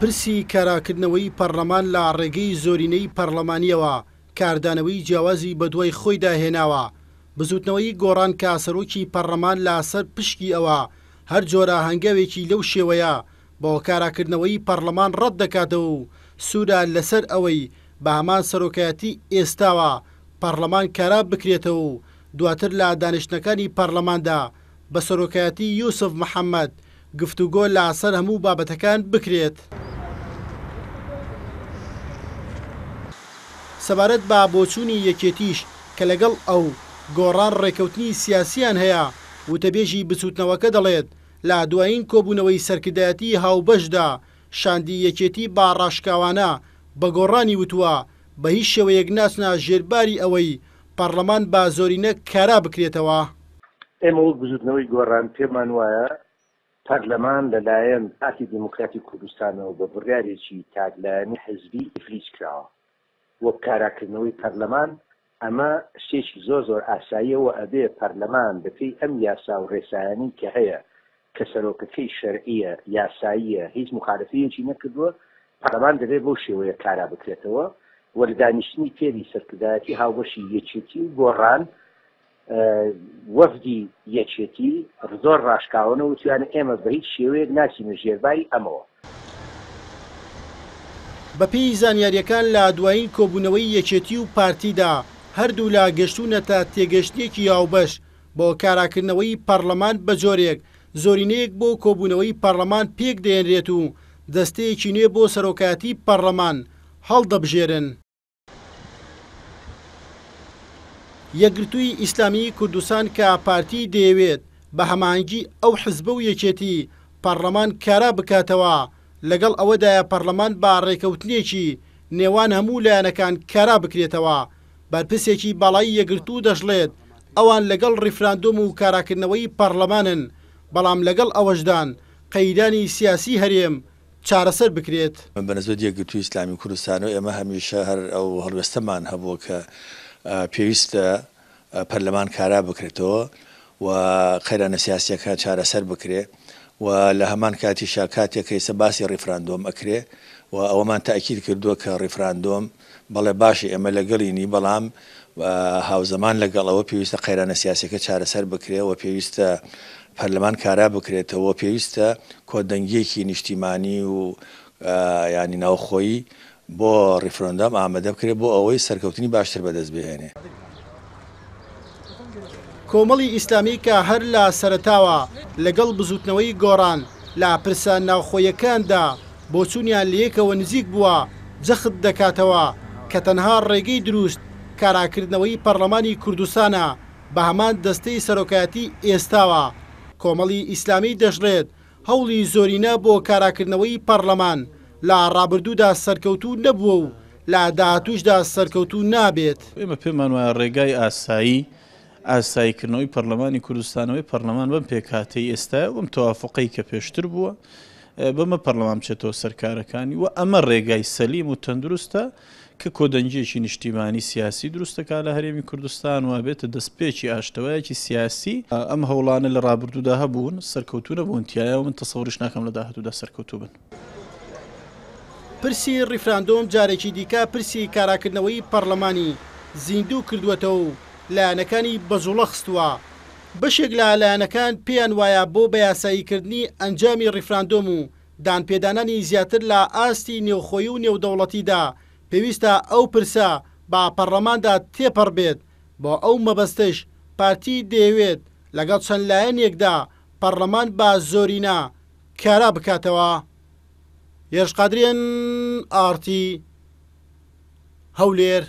پرسی کاراکردنەوەی پەرلەمان لە ڕێگەی زۆرینەی پەرلەمانیەوە کاردانەوەی جیاوازی بەدوای خۆی داهێناوە بزوتنەوەی گۆڕان کاسەرۆکی پەرلەمان لاسەر پشکی ئەوە هەر جۆرە هەنگاوێکی لەو شێوەیە بۆ کاراکردنەوەی پەرلەمان ڕەت دەکاتەوە و سوورا لەسەر ئەوەی بە هەمان سەرۆکایەتی ئێستاوە پەرلەمان کارا بکرێتەوە و دواتر لە دانیشتەکانی پەرلەماندا بە سەرۆکایەتی یوسف محەممەد گفتوگۆ لاسەر هەموو بابەتەکان بکرێت. سەبارەت با بۆچوونی یەکێتیش کە لەگەڵ ئەو گۆڕان ڕێکەوتنی سیاسیان هەیە وتەبێژی بچوتنەوەکە دەڵێت لا دوایین کۆبوونەوەی سەرکردایەتی هاوبەشدا شاندی یەکێتی با ڕاشکاوانە بە گۆڕانی وتووە بە هیچ شێوەیەک ناسنا ژێرباری ئەوەی پەرلەمان با زۆرینە کارا بکرێتەوە ئێمە وەک بزودنەوەی گۆڕان پێمان وایە پەرلەمان لەلایەن پارتی دموکراتی کوردستانەوە بە بڕیارێکی تاگلایانی حزبی ئفلیس کراوە وە کاراکردنەوەی پەرلەمان ئەمە شتێکی زۆ زۆر ئاساییەوە ئەبێ پەرلەمان بەپی ئەم یاسا و ڕێسایانی کە هەیە کە سەرۆکەکەی شەرعیە یاساییە هیچ مخالفەیەکی نەکردووە پەرلەمان دەبێت بۆ شێوەیە کارا بکرێتەوە وەردانیشتنی تێری سەرکردایەتی هاوبەشی یەکێتی گۆڕان وەفدی یەکێتی زۆر ڕاشکاوەنە وتیانە ئێمە بە هیچ شێوەیەک ناچینە ژێربایی ئەمەوە بەپی زانیاریەکان لە دوایین کۆبوونەوەی یەکێتی و پارتیدا هەردوو لا گەشتونەتە تێگەشتێکی یاوبەش بۆ کاراکردنەوەی پەرلەمان بەجۆرێک زۆرینەیەک بۆ کۆبوونەوەی پەرلەمان پێک دێنرێت و دەستەیەکی نوێ بۆ سەرۆکاتی پەرلەمان هەڵدەبژێرن. یەگرتووی ئیسلامی کوردستان کە پارتی دەیەوێت بە هەمانگی ئەو حزبە و یەکێتی پەرلەمان کارا بکاتەوە. لەگەڵ ئەوەدایە پەرلەمان با ڕێکەوتنێکی نێوان هەموو لایەنەکان کارا بکرێتەوە بەرپرسێکی باڵایی یەگرتو دەشڵێت ئەوان لەگەڵ ریفراندۆم و کاراکردنەوەی پەرلەمانن بەڵام لەگەڵ ئەوەشدان قەیدانی سیاسی هەرێم چارەسەر بکرێت بەنزۆ یەگرتووی ئسلامی کوردستان و ئێمە هەمیشە هەر ئەو هەڵوێستەمان هەبووە کە پێویستە پەرلەمان کارا بکرێتەوە و خێرانە سیاسەکە چارەسەر بکرێت. و لە هەمان کاتیشا کاتێکەکەی سەباسی ڕیفراندۆم ئەکرێ و ئەوەمان تاکیل کردووە کە ڕیفراندۆم بەڵێ باشی ئەمە لەگەڵینی بەڵام هاوزەمان لەگەڵەوە پێویستە قەیرانە سیاسەکە چارەسەر بکرێەوە پێویستە پەرلەمان کارا بکرێتەوە پێویستە کۆدەنگیەکی نیشتیمانی و ینی ناوخۆیی بۆ ڕیفرۆندام ئامادە بکرێت بۆ ئەوەی سەرکەوتنی باشتر بەدەست بهێنێ. کۆمەڵی ئیسلامی کە هەر لە سەرتاوە لەگەڵ بزوتنەوەی گۆڕان لا پرسە ناوخۆیەکاندا بۆچوونیان لەیەکەوە نزیک بووە جەخت دەکاتەوە کە تەنها ڕێگەی دروست کاراکردنەوەی پەرلەمانی کوردستانە بە هەمان دەستەی سەرۆکایەتی ئێستاوە کۆمەڵی ئیسلامی دەژڕێت هەوڵی زۆرینە بۆ کاراکردنەوەی پەرلەمان لا ڕابردوودا سەرکەوتو نەبووە و لا داهاتوشدا سەرکەوتو نابێت ئێمە پێمان وایە ڕێگای ئاسایی ئاساییکردنەوەی پەرلەمانی کوردستانەوەی پەرلەمان بەم پێکاتەی ئێستا ئەم توافقی کە پێشتر بووە بەمە پەرلەمان بچێتەوە سەرکارەکانی و ئەمە ڕێگای سەلیم و تەندروستە کە کۆدەنجێکی نیشتیمانی سیاسی دروستەکە لە هەرێمی کوردستان و بێتە دەستپێکی ئاشتەوەیەکی سیاسی ئەم هەوڵانە لە ڕابردوودا هەبوون سەرکەوتونە بوونتیایە و من تەسەوریش ناکەم لە داهاتوودا سەرکەوتو بن. پرسی ریفراندۆم جارێکی دیکە پرسی کاراکردنەوەی پەرلەمانی زیندوو کردوەتەوە. لایەنەکانی بەزوڵە خستووە بەشێک لە لایەنەکان پێیان وایە بۆ بەیاساییکردنی ئەنجامی ریفراندۆم و دانپێدانانی زیاتر لە ئاستی نێوخۆی و نێودەوڵەتیدا پێویستە ئەو پرسە با پەرلەماندا تێپەڕ بێت بۆ ئەو مەبەستش پارتی دەیەوێت لەگەڵ چەند لایەنێکدا پەرلەمان با زۆرینا کارا بکاتەوە هێشقادرێن ئارتی هەولێر